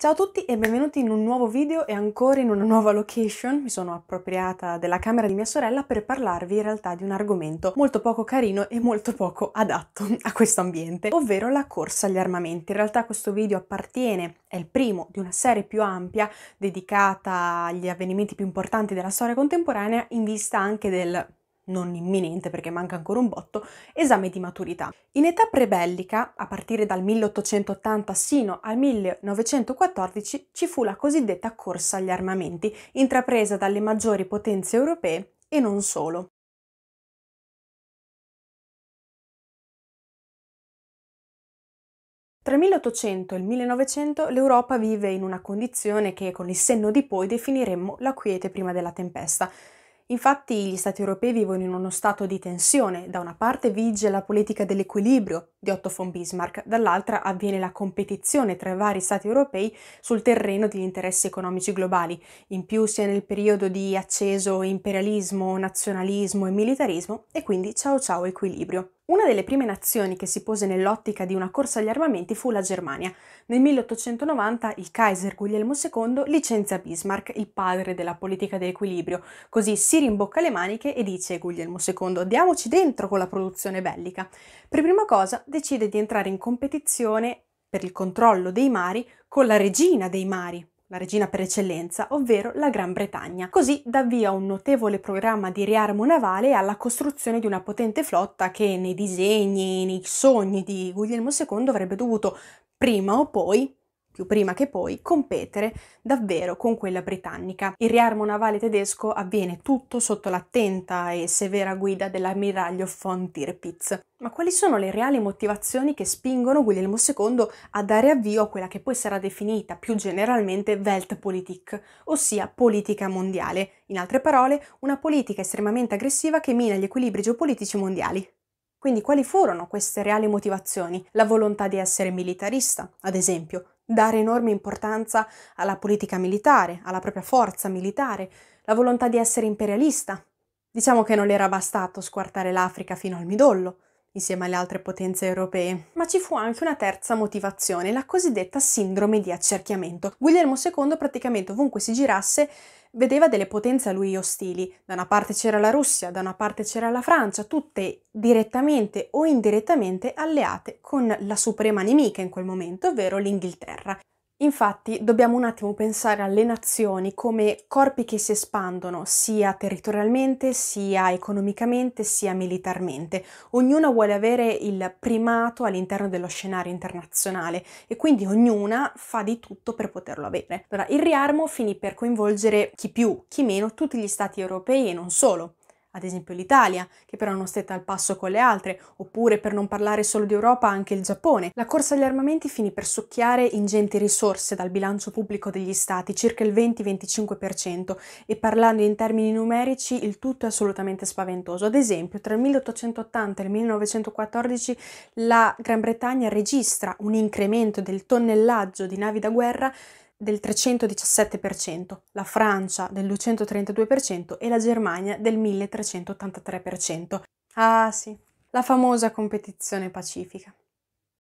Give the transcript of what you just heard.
Ciao a tutti e benvenuti in un nuovo video e ancora in una nuova location. Mi sono appropriata della camera di mia sorella per parlarvi in realtà di un argomento molto poco carino e molto poco adatto a questo ambiente, ovvero la corsa agli armamenti. In realtà questo video appartiene, è il primo di una serie più ampia dedicata agli avvenimenti più importanti della storia contemporanea in vista anche del non imminente perché manca ancora un botto, esame di maturità. In età prebellica, a partire dal 1880 sino al 1914, ci fu la cosiddetta corsa agli armamenti, intrapresa dalle maggiori potenze europee e non solo. Tra il 1800 e il 1900 l'Europa vive in una condizione che con il senno di poi definiremmo la quiete prima della tempesta. Infatti gli Stati europei vivono in uno stato di tensione, da una parte vige la politica dell'equilibrio, di Otto von Bismarck, dall'altra avviene la competizione tra i vari stati europei sul terreno degli interessi economici globali. In più si è nel periodo di acceso imperialismo, nazionalismo e militarismo e quindi ciao ciao equilibrio. Una delle prime nazioni che si pose nell'ottica di una corsa agli armamenti fu la Germania. Nel 1890 il Kaiser Guglielmo II licenzia Bismarck, il padre della politica dell'equilibrio, così si rimbocca le maniche e dice Guglielmo II diamoci dentro con la produzione bellica. Per prima cosa decide di entrare in competizione per il controllo dei mari con la regina dei mari, la regina per eccellenza, ovvero la Gran Bretagna. Così dà via un notevole programma di riarmo navale e alla costruzione di una potente flotta che nei disegni, nei sogni di Guglielmo II avrebbe dovuto prima o poi più prima che poi, competere davvero con quella britannica. Il riarmo navale tedesco avviene tutto sotto l'attenta e severa guida dell'ammiraglio von Tirpitz. Ma quali sono le reali motivazioni che spingono Guglielmo II a dare avvio a quella che poi sarà definita più generalmente Weltpolitik, ossia politica mondiale? In altre parole, una politica estremamente aggressiva che mina gli equilibri geopolitici mondiali. Quindi quali furono queste reali motivazioni? La volontà di essere militarista, ad esempio, dare enorme importanza alla politica militare, alla propria forza militare, la volontà di essere imperialista. Diciamo che non le era bastato squartare l'Africa fino al midollo insieme alle altre potenze europee. Ma ci fu anche una terza motivazione, la cosiddetta sindrome di accerchiamento. Guglielmo II praticamente ovunque si girasse vedeva delle potenze a lui ostili. Da una parte c'era la Russia, da una parte c'era la Francia, tutte direttamente o indirettamente alleate con la suprema nemica in quel momento, ovvero l'Inghilterra. Infatti dobbiamo un attimo pensare alle nazioni come corpi che si espandono sia territorialmente, sia economicamente, sia militarmente. Ognuna vuole avere il primato all'interno dello scenario internazionale e quindi ognuna fa di tutto per poterlo avere. Allora, il riarmo finì per coinvolgere chi più, chi meno, tutti gli stati europei e non solo ad esempio l'Italia, che però non stette al passo con le altre, oppure per non parlare solo di Europa anche il Giappone. La corsa agli armamenti finì per succhiare ingenti risorse dal bilancio pubblico degli stati, circa il 20-25%, e parlando in termini numerici il tutto è assolutamente spaventoso. Ad esempio, tra il 1880 e il 1914 la Gran Bretagna registra un incremento del tonnellaggio di navi da guerra del 317%, la Francia del 232% e la Germania del 1383%. Ah sì, la famosa competizione pacifica.